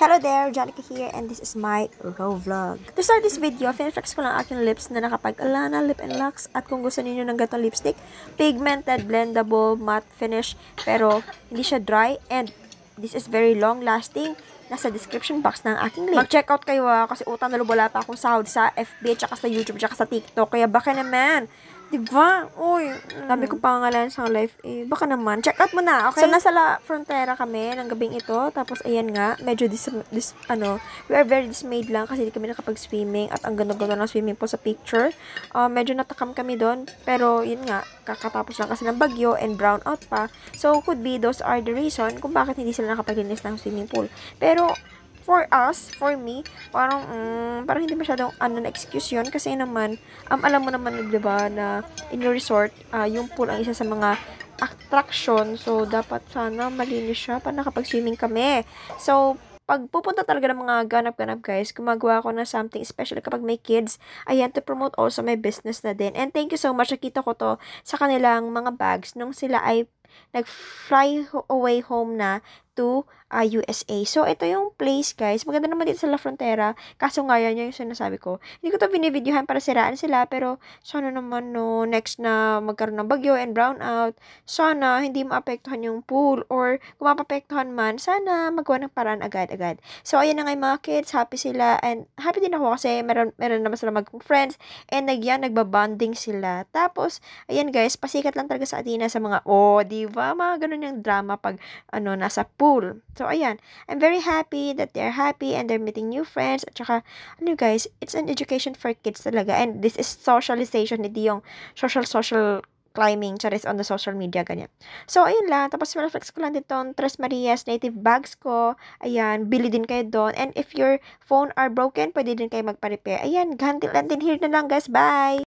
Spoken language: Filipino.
Hello there, Janica here, and this is my row vlog. To start this video, finiflex ko lang aking lips na nakapag-alana, lip and locks. at kung gusto niyo ng ganitong lipstick, pigmented, blendable, matte finish, pero hindi siya dry, and this is very long-lasting, nasa description box ng aking link. Mag-check out kayo ah, kasi utang na lubala pa akong sahod sa FB, tsaka sa YouTube, tsaka sa TikTok, kaya baka naman, Diba? Uy, sabi mm. ko pangalan sa life eh. Baka naman. Check out mo na, okay? So, nasa La Frontera kami ng gabing ito. Tapos, ayan nga, medyo dis, dis ano, we are very dismayed lang kasi hindi kami nakapag-swimming at ang ganda-ganda ng swimming pool sa picture. Uh, medyo natakam kami doon. Pero, yun nga, kakatapos lang kasi ng bagyo and brown out pa. So, could be those are the reason kung bakit hindi sila nakapaglinis ng swimming pool. Pero, for us, for me, parang, mm, parang hindi masyadong ano na excuse yun. Kasi naman, um, alam mo naman, di ba, na in your resort, uh, yung pool ang isa sa mga attraction. So, dapat sana malinis siya pa nakapag-swimming kami. So, pag pupunta talaga ng mga ganap-ganap guys, gumagawa ako ng something, especially kapag may kids, ayan, to promote also my business na din. And thank you so much, nakita ko to sa kanilang mga bags nung sila ay nag-fly away home na to uh, ah, USA. So, ito yung place, guys. Maganda naman dito sa La Frontera. Kaso nga yan yung sinasabi ko. Hindi ko to binivideohan para siraan sila. Pero, sana naman no, next na magkaroon ng bagyo and brownout, sana hindi maapektuhan yung pool or kung mapapektuhan man, sana magawa ng paraan agad-agad. So, ayan na nga yung mga kids. Happy sila. And happy din ako kasi meron, meron naman sila maging friends. And, nagyan, nagbabonding sila. Tapos, ayan guys, pasikat lang talaga sa Atina sa mga, oh, di diva, mga ganun yung drama pag ano, nasa pool. So, ayan. I'm very happy that they're happy and they're meeting new friends. At saka, ano guys, it's an education for kids talaga. And this is socialization, hindi yung social-social climbing, charis on the social media, ganyan. So, ayun lang. Tapos, reflex ko lang dito ang Tres Marias native bags ko. Ayan, bili din kayo doon. And if your phone are broken, pwede din kayo magpa-repair. Ayan, hanggang din here na lang, guys. Bye!